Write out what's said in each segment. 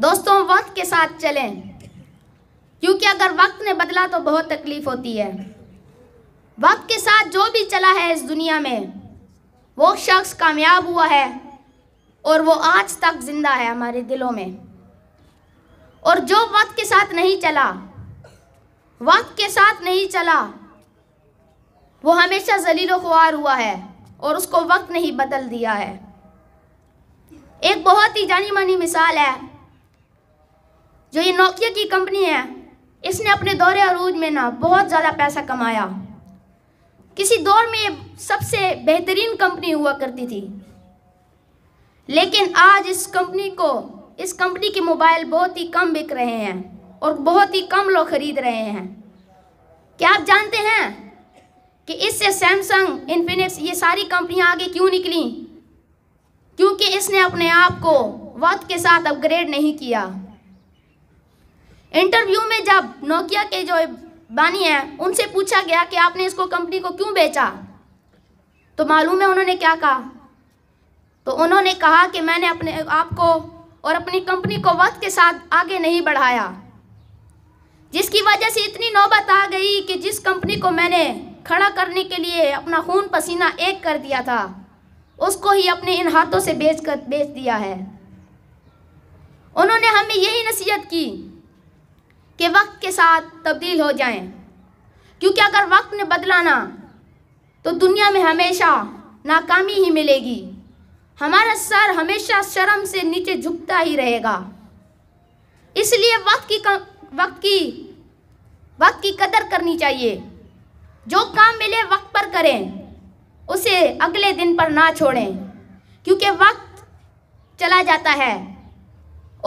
दोस्तों वक्त के साथ चलें क्योंकि अगर वक्त ने बदला तो बहुत तकलीफ़ होती है वक्त के साथ जो भी चला है इस दुनिया में वो शख्स कामयाब हुआ है और वो आज तक ज़िंदा है हमारे दिलों में और जो वक्त के साथ नहीं चला वक्त के साथ नहीं चला वो हमेशा जलील ख्वार हुआ है और उसको वक्त नहीं बदल दिया है एक बहुत ही जानी मानी मिसाल है जो ये नोकिया की कंपनी है इसने अपने दौरे अरूज में ना बहुत ज़्यादा पैसा कमाया किसी दौर में ये सबसे बेहतरीन कंपनी हुआ करती थी लेकिन आज इस कंपनी को इस कंपनी के मोबाइल बहुत ही कम बिक रहे हैं और बहुत ही कम लोग खरीद रहे हैं क्या आप जानते हैं कि इससे सैमसंग इन्फिनिक्स ये सारी कंपनियां आगे क्यों निकली क्योंकि इसने अपने आप को वक्त के साथ अपग्रेड नहीं किया इंटरव्यू में जब नोकिया के जो बानी है उनसे पूछा गया कि आपने इसको कंपनी को क्यों बेचा तो मालूम है उन्होंने क्या कहा तो उन्होंने कहा कि मैंने अपने आपको और अपनी कंपनी को वक्त के साथ आगे नहीं बढ़ाया जिसकी वजह से इतनी नौबत आ गई कि जिस कंपनी को मैंने खड़ा करने के लिए अपना खून पसीना एक कर दिया था उसको ही अपने इन हाथों से बेच कर बेच दिया है उन्होंने हमें यही नसीहत की कि वक्त के साथ तब्दील हो जाएं क्योंकि अगर वक्त ने बदलाना तो दुनिया में हमेशा नाकामी ही मिलेगी हमारा सर हमेशा शर्म से नीचे झुकता ही रहेगा इसलिए वक्त की वक्त की वक्त की कदर करनी चाहिए जो काम मिले वक्त पर करें उसे अगले दिन पर ना छोड़ें क्योंकि वक्त चला जाता है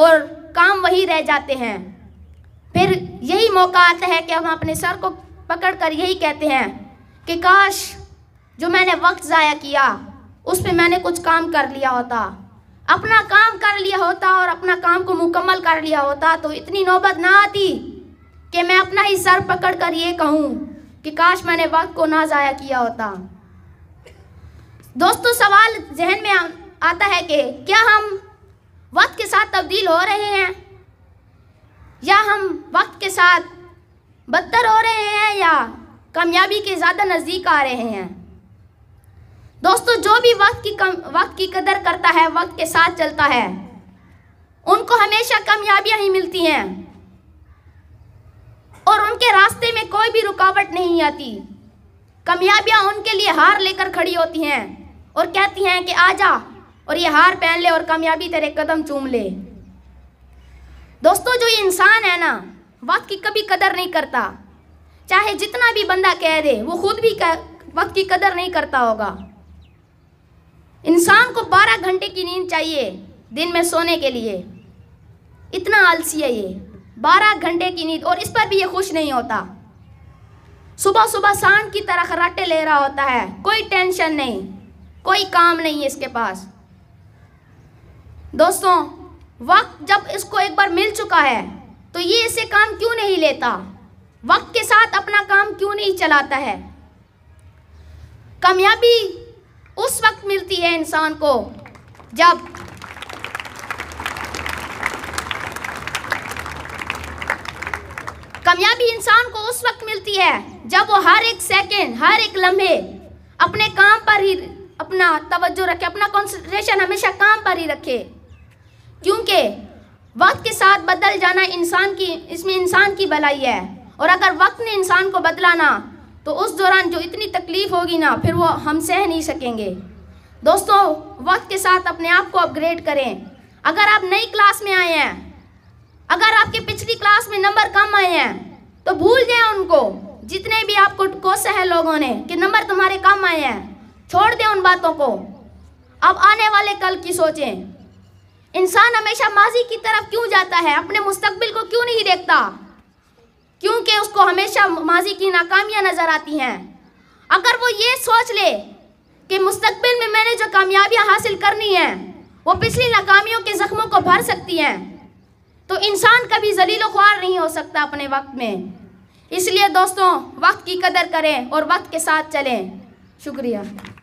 और काम वही रह जाते हैं फिर यही मौका आता है कि हम अपने सर को पकड़ कर यही कहते हैं कि काश जो मैंने वक्त ज़ाया किया उस पर मैंने कुछ काम कर लिया होता अपना काम कर लिया होता और अपना काम को मुकम्मल कर लिया होता तो इतनी नौबत ना आती कि मैं अपना ही सर पकड़ कर ये कहूँ कि काश मैंने वक्त को ना ज़ाया किया होता दोस्तों सवाल जहन में आता है कि क्या हम वक्त के साथ तब्दील हो रहे हैं या हम वक्त के साथ बदतर हो रहे हैं या कामयाबी के ज़्यादा नज़दीक आ रहे हैं दोस्तों जो भी वक्त की कम वक्त की कदर करता है वक्त के साथ चलता है उनको हमेशा कामयाबियाँ ही मिलती हैं और उनके रास्ते में कोई भी रुकावट नहीं आती कामयाबियाँ उनके लिए हार लेकर खड़ी होती हैं और कहती हैं कि आजा और ये हार पहन ले और कामयाबी तेरे कदम चूम ले दोस्तों जो ये इंसान है ना वक्त की कभी कदर नहीं करता चाहे जितना भी बंदा कह दे वो खुद भी वक्त की कदर नहीं करता होगा इंसान को 12 घंटे की नींद चाहिए दिन में सोने के लिए इतना आलसी है ये 12 घंटे की नींद और इस पर भी ये खुश नहीं होता सुबह सुबह शाम की तरह खराटे ले रहा होता है कोई टेंशन नहीं कोई काम नहीं है इसके पास दोस्तों वक्त जब इसको एक बार मिल चुका है तो ये इसे काम क्यों नहीं लेता वक्त के साथ अपना काम क्यों नहीं चलाता है कामयाबी उस वक्त मिलती है इंसान को जब कामयाबी इंसान को उस वक्त मिलती है जब वो हर एक सेकेंड हर एक लम्हे अपने काम पर ही अपना तवज्जो रखे अपना कॉन्सेंट्रेशन हमेशा काम पर ही रखे क्योंकि वक्त के साथ बदल जाना इंसान की इसमें इंसान की भलाई है और अगर वक्त ने इंसान को बदलाना तो उस दौरान जो इतनी तकलीफ़ होगी ना फिर वो हम सह नहीं सकेंगे दोस्तों वक्त के साथ अपने आप को अपग्रेड करें अगर आप नई क्लास में आए हैं अगर आपके पिछली क्लास में नंबर कम आए हैं तो भूल जाए उनको जितने भी आपको कोसे हैं लोगों ने कि नंबर तुम्हारे कम आए हैं छोड़ दें उन बातों को अब आने वाले कल की सोचें इंसान हमेशा माजी की तरफ क्यों जाता है अपने मुस्तबिल को क्यों नहीं देखता क्योंकि उसको हमेशा माजी की नाकामियाँ नज़र आती हैं अगर वो ये सोच ले कि मुस्तबिल में मैंने जो कामयाबियाँ हासिल करनी है वो पिछली नाकामियों के ज़ख्मों को भर सकती हैं तो इंसान कभी जलीलो ख्वार नहीं हो सकता अपने वक्त में इसलिए दोस्तों वक्त की कदर करें और वक्त के साथ चलें शुक्रिया